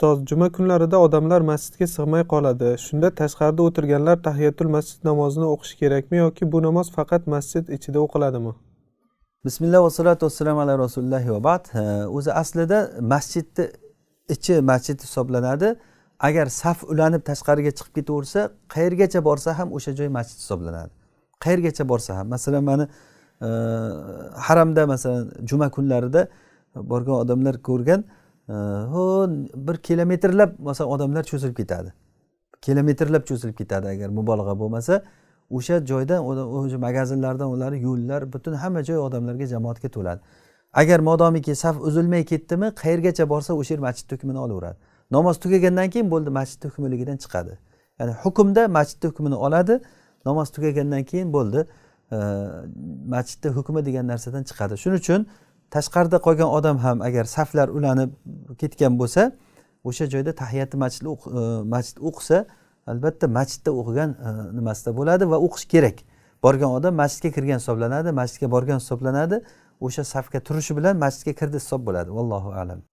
ustoz juma kunlarida odamlar masjidga sig'may qoladi shunda tashqarida o'tirganlar tahiyatul masjid namozini o'qishi kerakmi yoki bu namoz faqat masjid ichida o'qiladimi bismillah vassalatu vassalamu ala rasulullohi va bad o'zi aslida masjidni ichi masjid hisoblanadi agar saf ulanib tashqariga chiqib ketaversa qayergacha borsa ham o'sha joy masjid hisoblanadi qayergacha borsa ham masalan mani e, haramda masalan juma kunlarida borgan odamlar ko'rgan ho bir kilometrlab masalan odamlar cho'zilib ketadi kilometrlab cho'zilib ketadi agar mubolag'a bo'lmasa o'sha joydan o'sha magazinlardan ular yo'llar butun hamma joy odamlarga jamoatga to'ladi agar modomiki saf uzilmay ketdimi qayergacha borsa o'sha yer masjidni hukmini olaveradi namoz tugagandan keyin bo'ldi masjidni hukmiligidan chiqadi ya'ni hukmda masjidni hukmini oladi namoz tugagandan keyin bo'ldi masjidni hukmi degan narsadan chiqadi shuning uchun tashqarida qolgan odam ham agar saflar ulanib ketgan bo'lsa o'sha joyda tahiyati masjidi e, masjid o'qisa albatta masjidda o'qigan e, nimasida bo'ladi va o'qish kerak borgan odam masjidga kirgan hisoblanadi masjidga borgan hisoblanadi o'sha safga turishi bilan masjidga kirdi hisob bo'ladi vallohu alam